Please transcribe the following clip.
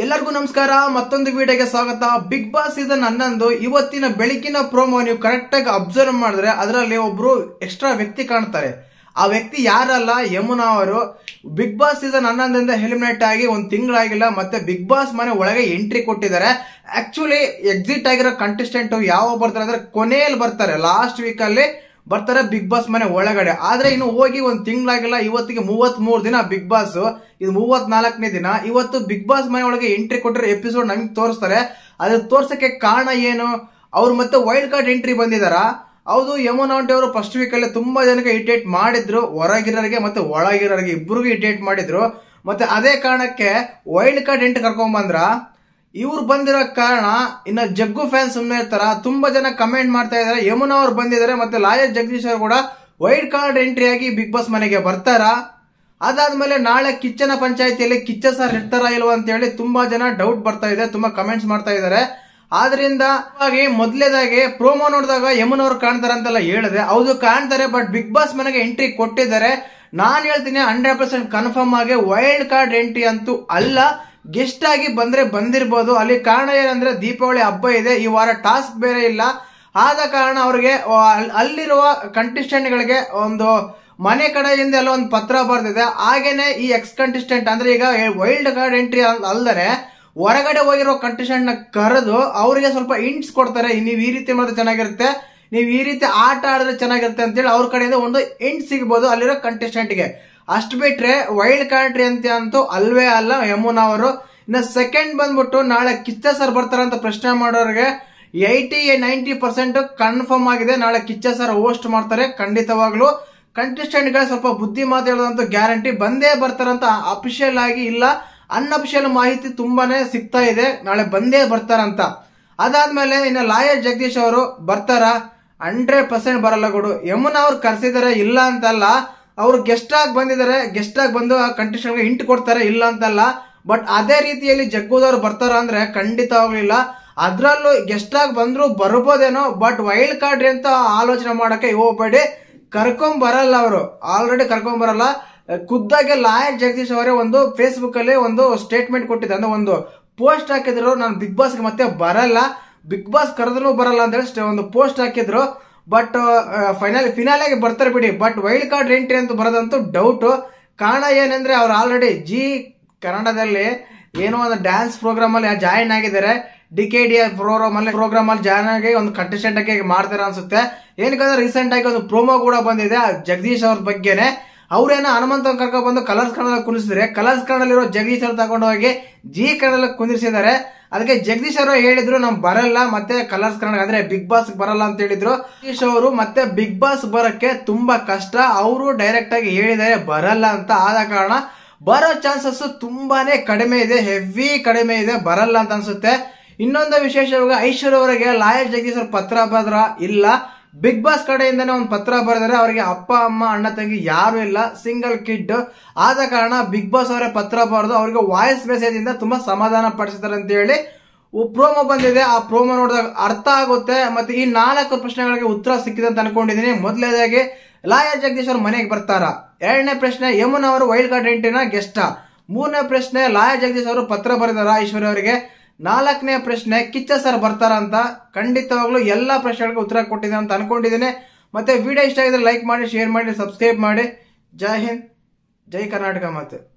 ಎಲ್ಲರಿಗೂ ನಮಸ್ಕಾರ ಮತ್ತೊಂದು ವಿಡಿಯೋಗೆ ಸ್ವಾಗತ ಬಿಗ್ ಬಾಸ್ ಸೀಸನ್ ಹನ್ನೊಂದು ಇವತ್ತಿನ ಬೆಳಕಿನ ಪ್ರೋಮೋ ನೀವು ಕರೆಕ್ಟಾಗಿ ಅಬ್ಸರ್ವ್ ಮಾಡಿದ್ರೆ ಅದರಲ್ಲಿ ಒಬ್ರು ಎಕ್ಸ್ಟ್ರಾ ವ್ಯಕ್ತಿ ಕಾಣ್ತಾರೆ ಆ ವ್ಯಕ್ತಿ ಯಾರಲ್ಲ ಯಮುನಾ ಅವರು ಬಿಗ್ ಬಾಸ್ ಸೀಸನ್ ಹನ್ನೊಂದರಿಂದ ಹೆಲಿಮಿನೇಟ್ ಆಗಿ ಒಂದು ತಿಂಗಳಾಗಿಲ್ಲ ಮತ್ತೆ ಬಿಗ್ ಬಾಸ್ ಮನೆ ಒಳಗೆ ಎಂಟ್ರಿ ಕೊಟ್ಟಿದ್ದಾರೆ ಆಕ್ಚುಲಿ ಎಕ್ಸಿಟ್ ಆಗಿರೋ ಕಂಟೆಸ್ಟೆಂಟ್ ಯಾವ ಬರ್ತಾರೆ ಅಂದ್ರೆ ಕೊನೆಯಲ್ಲಿ ಬರ್ತಾರೆ ಲಾಸ್ಟ್ ವೀಕಲ್ಲಿ ಬರ್ತಾರೆ ಬಿಗ್ ಬಾಸ್ ಮನೆ ಒಳಗಡೆ ಆದ್ರೆ ಇನ್ನು ಹೋಗಿ ಒಂದ್ ತಿಂಗ್ಳಾಗಿಲ್ಲ ಇವತ್ತಿಗೆ ಮೂವತ್ ದಿನ ಬಿಗ್ ಬಾಸ್ ಇದು ಮೂವತ್ ನಾಲ್ಕನೇ ದಿನ ಇವತ್ತು ಬಿಗ್ ಬಾಸ್ ಮನೆ ಒಳಗೆ ಎಂಟ್ರಿ ಕೊಟ್ಟರೆ ಎಪಿಸೋಡ್ ನಮಗೆ ತೋರಿಸ್ತಾರೆ ಅದ್ರ ತೋರ್ಸಕ್ಕೆ ಕಾರಣ ಏನು ಅವ್ರು ಮತ್ತೆ ವೈಲ್ಡ್ ಕಾರ್ಡ್ ಎಂಟ್ರಿ ಬಂದಿದಾರ ಹೌದು ಯಮುನಾ ಅವರು ಫಸ್ಟ್ ವೀಕ್ ಅಲ್ಲಿ ತುಂಬಾ ಜನಕ್ಕೆ ಇರಿಟೇಟ್ ಮಾಡಿದ್ರು ಹೊರಗಿರೋರಿಗೆ ಮತ್ತೆ ಒಳಗಿರೋರಿಗೆ ಇಬ್ಬರಿಗೂ ಇರಿಟೇಟ್ ಮಾಡಿದ್ರು ಮತ್ತೆ ಅದೇ ಕಾರಣಕ್ಕೆ ವೈಲ್ಡ್ ಕಾರ್ಡ್ ಎಂಟ್ರಿ ಕರ್ಕೊಂಡ್ ಬಂದ್ರ ಇವ್ರು ಬಂದಿರೋ ಕಾರಣ ಇನ್ನ ಜಗ್ಗು ಫ್ಯಾನ್ ಸುಮ್ಮನೆ ಇರ್ತಾರ ತುಂಬಾ ಜನ ಕಮೆಂಟ್ ಮಾಡ್ತಾ ಇದಾರೆ ಯಮುನಾ ಅವ್ರು ಬಂದಿದ್ದಾರೆ ಮತ್ತೆ ಲಾಯರ್ ಜಗದೀಶ್ ಅವರು ಕೂಡ ವೈಟ್ ಕಾರ್ಡ್ ಎಂಟ್ರಿ ಆಗಿ ಬಿಗ್ ಬಾಸ್ ಮನೆಗೆ ಬರ್ತಾರ ಅದಾದ್ಮೇಲೆ ನಾಳೆ ಕಿಚ್ಚನ ಪಂಚಾಯತಿಯಲ್ಲಿ ಕಿಚ್ಚ ಸರ್ ಇರ್ತಾರ ಇಲ್ವಾ ಅಂತ ಹೇಳಿ ತುಂಬಾ ಜನ ಡೌಟ್ ಬರ್ತಾ ಇದೆ ತುಂಬಾ ಕಮೆಂಟ್ಸ್ ಮಾಡ್ತಾ ಇದ್ದಾರೆ ಆದ್ರಿಂದ ಹಾಗೆ ಮೊದಲೇದಾಗಿ ಪ್ರೋಮೋ ನೋಡಿದಾಗ ಯಮುನ್ ಅವ್ರು ಕಾಣ್ತಾರೆ ಅಂತೆಲ್ಲ ಹೇಳಿದೆ ಹೌದು ಕಾಣ್ತಾರೆ ಬಟ್ ಬಿಗ್ ಬಾಸ್ ಮನೆಗೆ ಎಂಟ್ರಿ ಕೊಟ್ಟಿದ್ದಾರೆ ನಾನು ಹೇಳ್ತೀನಿ ಹಂಡ್ರೆಡ್ ಪರ್ಸೆಂಟ್ ಕನ್ಫರ್ಮ್ ಆಗಿ ವೈಲ್ಡ್ ಕಾರ್ಡ್ ಎಂಟ್ರಿ ಅಂತೂ ಅಲ್ಲ ಗೆಸ್ಟ್ ಆಗಿ ಬಂದ್ರೆ ಬಂದಿರ್ಬೋದು ಅಲ್ಲಿ ಕಾರಣ ಏನಂದ್ರೆ ದೀಪಾವಳಿ ಹಬ್ಬ ಇದೆ ಈ ವಾರ ಟಾಸ್ಕ್ ಬೇರೆ ಇಲ್ಲ ಆದ ಕಾರಣ ಅವ್ರಿಗೆ ಅಲ್ಲಿರುವ ಗಳಿಗೆ ಒಂದು ಮನೆ ಕಡೆಯಿಂದ ಎಲ್ಲ ಒಂದು ಪತ್ರ ಬರ್ತಿದೆ ಹಾಗೇನೆ ಈ ಎಕ್ಸ್ ಕಂಟೆಸ್ಟೆಂಟ್ ಅಂದ್ರೆ ಈಗ ವೈಲ್ಡ್ ಕಾರ್ಡ್ ಎಂಟ್ರಿ ಅಲ್ಲದೆ ಹೊರಗಡೆ ಹೋಗಿರೋ ಕಂಟೆಸ್ಟೆಂಟ್ ನ ಕರೆದು ಅವರಿಗೆ ಸ್ವಲ್ಪ ಇಂಟ್ಸ್ ಕೊಡ್ತಾರೆ ನೀವು ಈ ರೀತಿ ಮಾಡಿದ್ರೆ ಚೆನ್ನಾಗಿರುತ್ತೆ ನೀವು ಈ ರೀತಿ ಆಟ ಆಡಿದ್ರೆ ಚೆನ್ನಾಗಿರುತ್ತೆ ಅಂತೇಳಿ ಅವ್ರ ಕಡೆಯಿಂದ ಒಂದು ಇಂಟ್ ಸಿಗ್ಬೋದು ಅಲ್ಲಿರೋ ಕಂಟೆಸ್ಟೆಂಟ್ಗೆ ಅಷ್ಟು ಬಿಟ್ರೆ ವೈಲ್ಡ್ ಕಂಟ್ರಿ ಅಂತ ಅಂತೂ ಅಲ್ವೇ ಅಲ್ಲ ಯಮುನಾ ಅವರು ಇನ್ನು ಸೆಕೆಂಡ್ ಬಂದ್ಬಿಟ್ಟು ನಾಳೆ ಕಿಚ್ಚ ಸರ್ ಅಂತ ಪ್ರಶ್ನೆ ಮಾಡೋರಿಗೆ ಏಯ್ಟಿ ನೈಂಟಿ ಪರ್ಸೆಂಟ್ ಕನ್ಫರ್ಮ್ ಆಗಿದೆ ನಾಳೆ ಕಿಚ್ಚ ಸರ್ ಹೋಸ್ಟ್ ಮಾಡ್ತಾರೆ ಖಂಡಿತವಾಗ್ಲು ಕಂಟೆಸ್ಟೆಂಟ್ ಗಳ ಸ್ವಲ್ಪ ಬುದ್ಧಿ ಮಾತು ಹೇಳೋದಂತೂ ಗ್ಯಾರಂಟಿ ಬಂದೇ ಬರ್ತಾರಂತ ಅಫಿಷಿಯಲ್ ಆಗಿ ಇಲ್ಲ ಅನ್ಅಫಿಷಿಯಲ್ ಮಾಹಿತಿ ತುಂಬಾನೇ ಸಿಗ್ತಾ ಇದೆ ನಾಳೆ ಬಂದೇ ಬರ್ತಾರಂತ ಅದಾದ್ಮೇಲೆ ಇನ್ನು ಲಾಯರ್ ಜಗದೀಶ್ ಅವರು ಬರ್ತಾರ ಹಂಡ್ರೆಡ್ ಪರ್ಸೆಂಟ್ ಬರಲ್ಲ ಗುಡು ಯಮುನಾ ಅವ್ರು ಕರೆಸಿದಾರೆ ಇಲ್ಲ ಅಂತಲ್ಲ ಅವರು ಗೆಸ್ಟ್ ಆಗಿ ಬಂದಿದ್ದಾರೆ ಗೆಸ್ಟ್ ಆಗಿ ಬಂದು ಆ ಗೆ ಹಿಂಟ್ ಕೊಡ್ತಾರೆ ಇಲ್ಲ ಅಂತಲ್ಲ ಬಟ್ ಅದೇ ರೀತಿಯಲ್ಲಿ ಜಗ್ಗೋದವ್ರು ಬರ್ತಾರ ಅಂದ್ರೆ ಖಂಡಿತ ಅದ್ರಲ್ಲೂ ಅದರಲ್ಲೂ ಗೆಸ್ಟ್ ಆಗಿ ಬಂದ್ರು ಬರ್ಬೋದೇನೋ ಬಟ್ ವೈಲ್ಡ್ ಕಾರ್ಡ್ ಅಂತ ಆಲೋಚನೆ ಮಾಡಕ್ಕೆ ಹೋಗ್ಬೇಡಿ ಕರ್ಕೊಂಡ್ ಬರಲ್ಲ ಅವರು ಆಲ್ರೆಡಿ ಕರ್ಕೊಂಡ್ ಬರಲ್ಲ ಖುದ್ದಾಗೆ ಲಾಯಕ್ ಜಗದೀಶ್ ಅವರೇ ಒಂದು ಫೇಸ್ಬುಕ್ ಅಲ್ಲಿ ಒಂದು ಸ್ಟೇಟ್ಮೆಂಟ್ ಕೊಟ್ಟಿದ್ದೆ ಅಂದ್ರೆ ಒಂದು ಪೋಸ್ಟ್ ಹಾಕಿದ್ರು ನಾನು ಬಿಗ್ ಬಾಸ್ಗೆ ಮತ್ತೆ ಬರಲ್ಲ ಬಿಗ್ ಬಾಸ್ ಕರೆದ್ರು ಬರಲ್ಲ ಅಂತ ಹೇಳಿ ಒಂದು ಪೋಸ್ಟ್ ಹಾಕಿದ್ರು ಬಟ್ ಫೈನಲ್ ಫಿನಾಲ್ ಆಗಿ ಬರ್ತಾರೆ ಬಿಡಿ ಬಟ್ ವೈಲ್ಡ್ ಕಾರ್ಡ್ ಎಂಟ್ರಿ ಅಂತ ಬರೋದಂತೂ ಡೌಟ್ ಕಾರಣ ಏನಂದ್ರೆ ಅವ್ರು ಆಲ್ರೆಡಿ ಜಿ ಕನ್ನಡದಲ್ಲಿ ಏನೋ ಒಂದು ಡ್ಯಾನ್ಸ್ ಪ್ರೋಗ್ರಾಮ್ ಅಲ್ಲಿ ಜಾಯಿನ್ ಆಗಿದ್ದಾರೆ ಡಿ ಕೆ ಡಿ ಪ್ರೋಗ್ರಾಮ್ ಅಲ್ಲಿ ಪ್ರೋಗ್ರಾಮ್ ಅಲ್ಲಿ ಜಾಯ್ನ್ ಆಗಿ ಒಂದು ಕಂಟೆಸ್ಟೆಂಟ್ ಆಗಿ ಮಾಡ್ತಾರೆ ಅನ್ಸುತ್ತೆ ಏನಕ್ಕೆ ರೀಸೆಂಟ್ ಆಗಿ ಒಂದು ಪ್ರೋಮೋ ಕೂಡ ಬಂದಿದೆ ಜಗದೀಶ್ ಅವ್ರ ಬಗ್ಗೆನೆ ಅವ್ರೇನ ಹನುಮಂತ ಕರ್ಕೊಂಡು ಬಂದು ಕಲರ್ಸ್ ಕನ್ನಡ ಕುಣಿಸಿದ್ರೆ ಕಲರ್ಸ್ ಕನ್ನಡಲ್ಲಿರೋ ಜಗದೀಶ್ ಅವ್ರು ತಗೊಂಡೋಗಿ ಜಿ ಕನ್ನಡ ಕುಂದಿರ್ಸಿದ್ದಾರೆ ಅದಕ್ಕೆ ಜಗದೀಶ್ ಅವರು ಹೇಳಿದ್ರು ನಾವು ಬರಲ್ಲ ಮತ್ತೆ ಕಲರ್ಸ್ ಕನ್ನಡ ಅಂದ್ರೆ ಬಿಗ್ ಬಾಸ್ ಬರಲ್ಲ ಅಂತ ಹೇಳಿದ್ರು ಜಗದೀಶ್ ಅವರು ಮತ್ತೆ ಬಿಗ್ ಬಾಸ್ ಬರಕ್ಕೆ ತುಂಬಾ ಕಷ್ಟ ಅವರು ಡೈರೆಕ್ಟ್ ಆಗಿ ಹೇಳಿದ್ದಾರೆ ಬರಲ್ಲ ಅಂತ ಆದ ಕಾರಣ ಬರೋ ಚಾನ್ಸಸ್ ತುಂಬಾನೇ ಕಡಿಮೆ ಇದೆ ಹೆವಿ ಕಡಿಮೆ ಇದೆ ಬರಲ್ಲ ಅಂತ ಅನ್ಸುತ್ತೆ ಇನ್ನೊಂದು ವಿಶೇಷವಾಗಿ ಐಶ್ವರ್ಯ ಅವರಿಗೆ ಲಾಯರ್ ಜಗದೀಶ್ ಅವ್ರ ಪತ್ರ ಬದ್ರ ಇಲ್ಲ ಬಿಗ್ ಬಾಸ್ ಕಡೆಯಿಂದನೇ ಒಂದು ಪತ್ರ ಬರೆದರೆ ಅವರಿಗೆ ಅಪ್ಪ ಅಮ್ಮ ಅಣ್ಣ ತಂಗಿ ಯಾರು ಇಲ್ಲ ಸಿಂಗಲ್ ಕಿಡ್ ಆದ ಕಾರಣ ಬಿಗ್ ಬಾಸ್ ಅವರೇ ಪತ್ರ ಬರೆದು ಅವರಿಗೆ ವಾಯ್ಸ್ ಮೆಸೇಜ್ ಇಂದ ತುಂಬಾ ಸಮಾಧಾನ ಪಡಿಸ್ತಾರೆ ಅಂತ ಹೇಳಿ ಪ್ರೋಮೋ ಬಂದಿದೆ ಆ ಪ್ರೋಮೋ ನೋಡಿದಾಗ ಅರ್ಥ ಆಗುತ್ತೆ ಮತ್ತೆ ಈ ನಾಲ್ಕು ಪ್ರಶ್ನೆಗಳಿಗೆ ಉತ್ತರ ಸಿಕ್ಕಿದೆ ಅಂತ ಅನ್ಕೊಂಡಿದ್ದೀನಿ ಮೊದಲನೇದಾಗಿ ಲಾಯ ಜಗದೀಶ್ ಅವ್ರ ಮನೆಗೆ ಬರ್ತಾರ ಎರಡನೇ ಪ್ರಶ್ನೆ ಯಮುನಾ ಅವರು ವೈಲ್ಡ್ ಕಾರ್ಡ್ ಎಂಟಿನ ಗೆಸ್ಟ್ ಮೂರನೇ ಪ್ರಶ್ನೆ ಲಾಯ ಜಗದೀಶ್ ಅವರು ಪತ್ರ ಬರೆದಾರ ಈಶ್ವರಿ ಅವರಿಗೆ ನಾಲ್ಕನೇ ಪ್ರಶ್ನೆ ಕಿಚ್ಚ ಸರ್ ಬರ್ತಾರ ಅಂತ ಖಂಡಿತವಾಗ್ಲೂ ಎಲ್ಲಾ ಪ್ರಶ್ನೆಗಳಿಗೆ ಉತ್ತರ ಕೊಟ್ಟಿದ್ದೀನಿ ಅಂತ ಅನ್ಕೊಂಡಿದ್ದೀನಿ ಮತ್ತೆ ವಿಡಿಯೋ ಇಷ್ಟ ಆಗಿದ್ರೆ ಲೈಕ್ ಮಾಡಿ ಶೇರ್ ಮಾಡಿ ಸಬ್ಸ್ಕ್ರೈಬ್ ಮಾಡಿ ಜೈ ಹಿಂದ್ ಜೈ ಕರ್ನಾಟಕ ಮಾತೆ